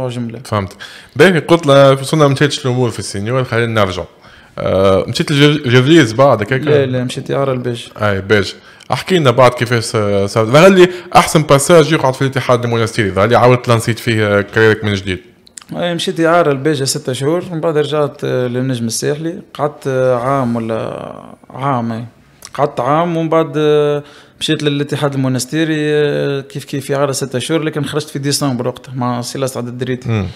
جمله فهمت باهي قلت لنا وصلنا مشيتش الامور في السينيور خلينا نرجع أه مشيت لجفريز بعدك هيك لا لا مشيت يارا البيج اي باج احكي لنا بعد كيفاش صار ظهر لي احسن باساج يقعد في الاتحاد المونستيري ظهر لي عاودت لانسيت فيه كاريرك من جديد اي مشيت اعارة الباجة ستة شهور من بعد رجعت للنجم الساحلي قعدت عام ولا عام قعدت عام ومن بعد آه، مشيت للاتحاد المونستيري آه، كيف كيف اعاره ستة شهور لكن خرجت في ديسمبر وقتها مع سي عدد الدريتي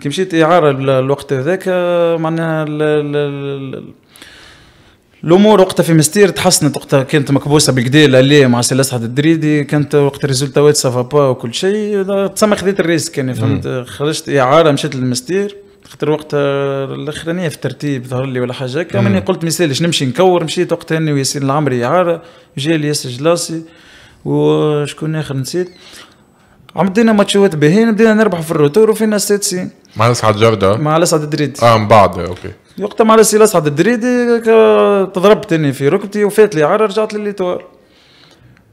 كي مشيت اعاره الوقت هذاك آه، معناها الامور وقتها في مستير تحسنت وقتها كانت مكبوسه بالكدا اللي مع سي الاسعد الدريدي كانت وقت الريزولتاوات سافا با وكل شيء تسمى خذيت الريسك يعني فهمت خرجت اعاره مشيت للمستير خاطر وقت الاخرانيه في الترتيب ظهر لي ولا حاجه هكا ماني قلت ما يسالش نمشي نكور مشيت وقت انا وياسين العمري عار جا لي ياسر جلاسي وشكون اخر نسيت بدينا ماتشات باهيين بدينا نربح في الروتور وفينا سين مع الاسعد جرده مع الاسعد الدريدي اه من بعد اوكي وقتها مع الاسعد الدريدي تضربت اني في ركبتي وفات لي عار رجعت لليتوار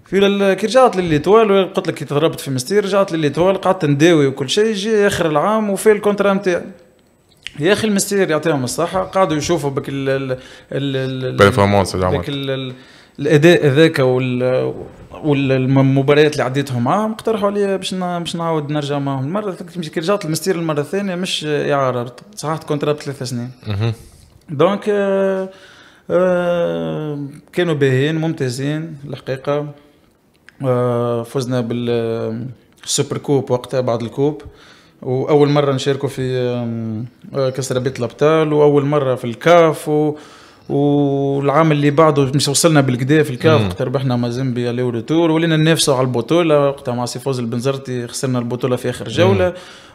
في كي رجعت لليتوال قلت لك كي تضربت في مستير رجعت لليتوال قعدت نداوي وكل شيء جي اخر العام وفي الكونترا نتاعي يا اخي المستير يعطيهم الصحه قعدوا يشوفوا بك ال ال ال الاداء هذاك والمباريات اللي عديتهم معاهم اقترحوا عليا باش باش نعاود نرجع معاهم المره كي رجعت المستير المره الثانيه مش اعاره صححت كونترا بثلاث سنين دونك آه، آه، كانوا باهيين ممتازين الحقيقه فزنا بالسوبر كوب وقتها بعد الكوب واول مره نشاركوا في آه، كاس بيت الابطال واول مره في الكاف و... والعام اللي بعده مش وصلنا بالكدا في الكاف وقت ربحنا مع لي روتور ولينا ننافسوا على البطوله وقتها مع سيفوز البنزرتي خسرنا البطوله في اخر جوله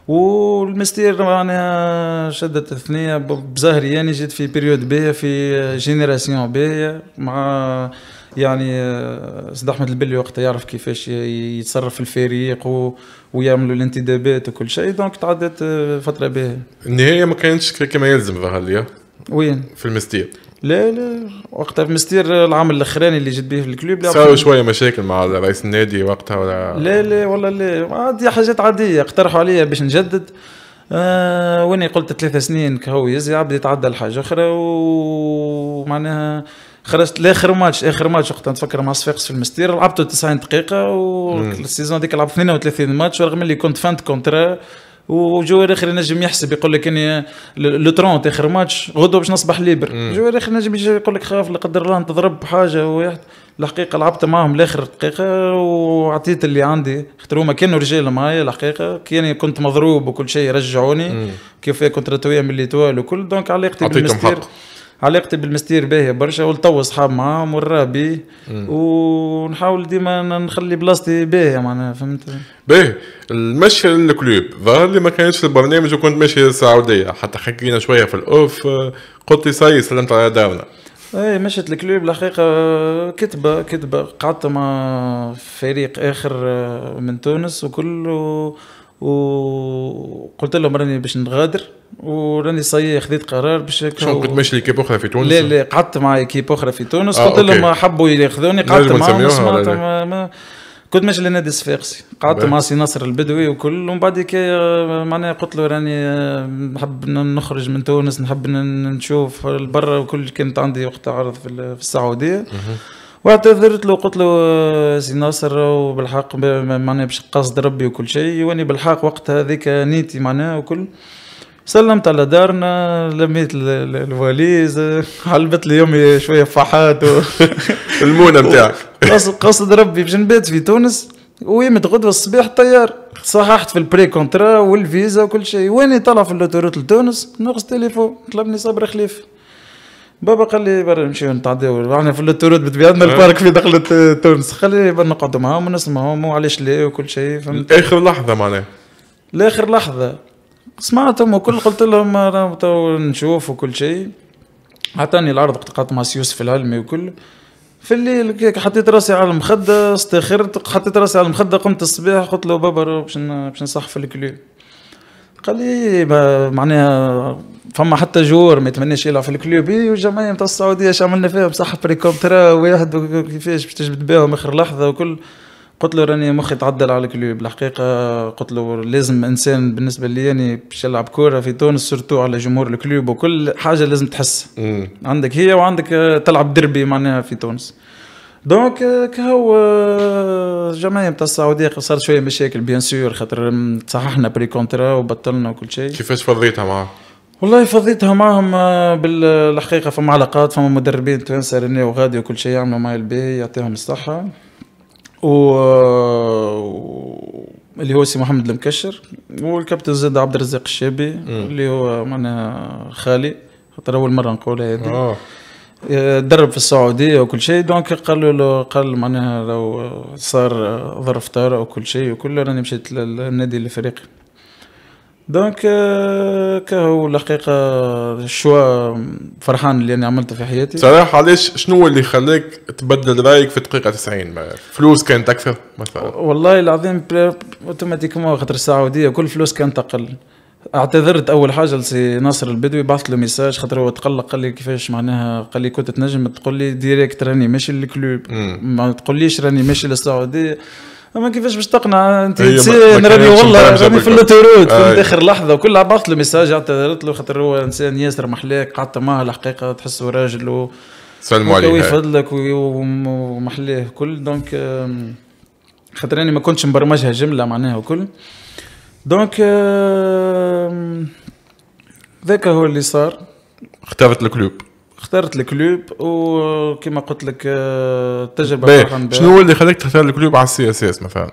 والمستير معناها شدت الثنيه بزهري يعني جيت في بيريود باهيه في جينيراسيون باهيه مع يعني آه، سيد احمد البلي وقتها يعرف كيفاش يتصرف في الفريق و... ويعملوا الانتدابات وكل شيء دونك تعدت آه، فتره باهيه النهايه ما كانتش كما يلزم ظهر لي وين في المستير لا لا وقتها في مستير العام الاخراني اللي جد به في الكلوب صاروا شويه مشاكل مع رئيس النادي وقتها ولا لا لا والله لا عادي حاجات عاديه اقترحوا عليا باش نجدد آه واني قلت ثلاثة سنين كهو يزي عبد يتعدى لحاجه اخرى ومعناها خرجت لاخر ماتش اخر ماتش وقت نتفكر مع صفاقس في المستير لعبته 90 دقيقه والسيزون هذيك لعبت 32 ماتش رغم اللي كنت فانت كونترا اخر نجم يحسب يقول لك اني لو 30 اخر ماتش غدوه باش نصبح ليبر جواري نجم يجي يقول لك خاف لا قدر الله تضرب حاجه ويحت... الحقيقه لعبت معاهم لاخر دقيقه وعطيت اللي عندي خاطر هما كانوا رجال معايا الحقيقه كاني كنت مضروب وكل شيء رجعوني كيف كنت رتويه من ليتوال وكل دونك علاقتي بالمستير علاقتي بالمستير باهيه برشا ولتو صحاب معاهم والرابي ونحاول ديما نخلي بلاصتي باهيه معناها فهمت باهي المشي للكلوب ظهر لي ما كانش في البرنامج وكنت ماشي للسعوديه حتى حكينا شويه في الاوف قلت لي ساي سلمت على دارنا اي مشيت الكلوب الحقيقه كتبه كتبه قعدت مع فريق اخر آه، من تونس وكل وقلت لهم راني باش نغادر وراني صاي خذيت قرار باش شنو كنت ماشي لكيب اخرى في تونس؟ لا لا قعدت مع كيب اخرى في تونس آه، قلت لهم حبوا ياخذوني قعدت معاهم سمعت كنت ماشي لنادي الصفاقسي قعدت مع سي نصر البدوي وكل ومن بعد آه، معناها قلت له راني آه، نحب نخرج من تونس نحب نشوف برا وكل كانت عندي وقت عرض في السعوديه واعتذرت له قلت له سي ناصر وبالحق معناها باش قصد ربي وكل شيء واني بالحق وقت هذيك نيتي معناها وكل سلمت على دارنا لميت الفاليز علبت لي يومي شويه فحات و... المونه نتاعك قصد ربي باش نبات في تونس ويمت غدوه الصباح طيار صححت في البري كونترا والفيزا وكل شيء واني طلع في اللوتوروت لتونس نقص تليفون طلبني صبر خليفه بابا قال لي برا نمشيو نتعداو احنا في اللوتوروت بطبيعتنا آه. البارك في دخلة تونس خلي نقعدوا معاهم ونسمعهم وعلاش لا وكل شيء فهمت اخر لحظه معناها لاخر لحظه سمعتهم وكل قلت لهم راهم تو نشوف وكل شيء عطاني العرض قطعت مع يوسف العلمي وكل في الليل حطيت راسي على المخدة استخرت حطيت راسي على المخدة قمت الصباح قلت له بابا باش باش نصح في الكلو قال لي معناها فما حتى جور ما يتمناش يلعب في الكلوب والجمعيه نتاع السعوديه اش عملنا فيها بصح بريكوبترا واحد وكيفاش باش تجبد بيهم اخر لحظه وكل قلت له راني مخي تعدل على الكلوب الحقيقه قلت له لازم انسان بالنسبه لي يعني باش يلعب كوره في تونس سورتو على جمهور الكلوب وكل حاجه لازم تحس مم. عندك هي وعندك تلعب دربي معناها في تونس دونك كهو الجمعيه نتاع السعوديه صار شويه مشاكل بيان سور خاطر صححنا بري كونترا وبطلنا وكل شيء كيفاش فضيتها معاهم؟ والله فضيتها معهم آه، بالحقيقه فما علاقات فما مدربين توانسه رني وغادي وكل شيء يعملوا مع البي يعطيهم الصحه و آه، اللي هو سي محمد المكشر والكابتن زيد عبد الرزاق الشابي اللي هو معناها خالي خاطر اول مره نقولها هذه آه. آه، درب في السعوديه وكل شيء دونك قال له قال معناها لو صار ظرف طارئ وكل شيء وكل راني مشيت للنادي الافريقي دونك آه، كهو الحقيقه شوا فرحان اللي انا عملته في حياتي صراحه علاش شنو اللي خلاك تبدل رايك في دقيقه 90 فلوس كانت اكثر مثلا والله العظيم اوتوماتيكمون خاطر السعوديه كل فلوس كانت اقل اعتذرت اول حاجه لسي ناصر البدوي بعثت له ميساج خاطر هو تقلق قال لي كيفاش معناها قال لي كنت تنجم تقول لي ديريكت راني ماشي للكلوب ما تقوليش راني ماشي للسعوديه اما كيفاش باش تقنع انت راني والله راني في الاوتوروت في آه. اخر لحظه وكل بعثت له ميساج اعتذرت له خاطر هو انسان ياسر محلاك قعدت معاه الحقيقه تحسه راجل و سلموا عليه ويفضلك ومحلاه كل دونك خاطر ما كنتش مبرمجها جمله معناها وكل دونك ذاك هو اللي صار اختارت الكلوب اخترت الكلوب وكما قلت لك التجربه آه، شنو هو اللي خلاك تختار الكلوب على السي اس اس مثلا؟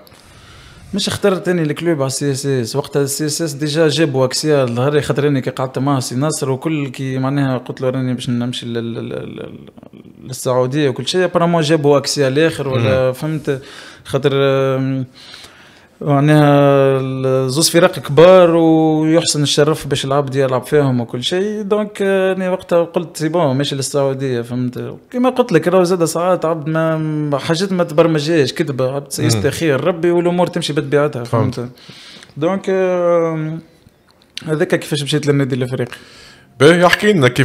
مش اخترت اني الكلوب على السي اس اس وقتها السي اس اس ديجا جابوا اكسيا ظهري خاطر اني كي قعدت معاه سي ناصر وكل كي معناها قلت له راني باش نمشي للسعوديه وكل شيء برامون جابوا اكسيا الاخر ولا فهمت خاطر معناها زوز فرق كبار ويحسن الشرف باش العبد يلعب فيهم وكل شيء دونك انا وقتها قلت سي بون ماشي للسعوديه فهمت كيما قلت لك راه زاد ساعات عبد ما حاجات ما تبرمجهاش كذبه عبد يستخير ربي والامور تمشي بطبيعتها فهمت, فهمت. دونك هذاك كيفاش مشيت للنادي الافريقي باهي احكي لنا كيف